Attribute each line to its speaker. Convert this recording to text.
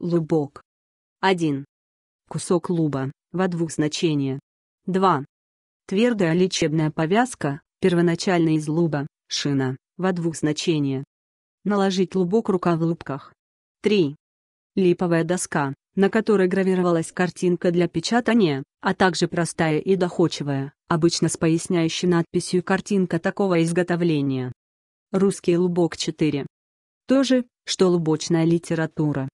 Speaker 1: Лубок. 1. Кусок луба, во двух значения. 2. Твердая лечебная повязка, первоначально из луба, шина, во двух значения. Наложить лубок рука в лубках. 3. Липовая доска, на которой гравировалась картинка для печатания, а также простая и доходчивая, обычно с поясняющей надписью картинка такого изготовления. Русский лубок 4. То же, что лубочная литература.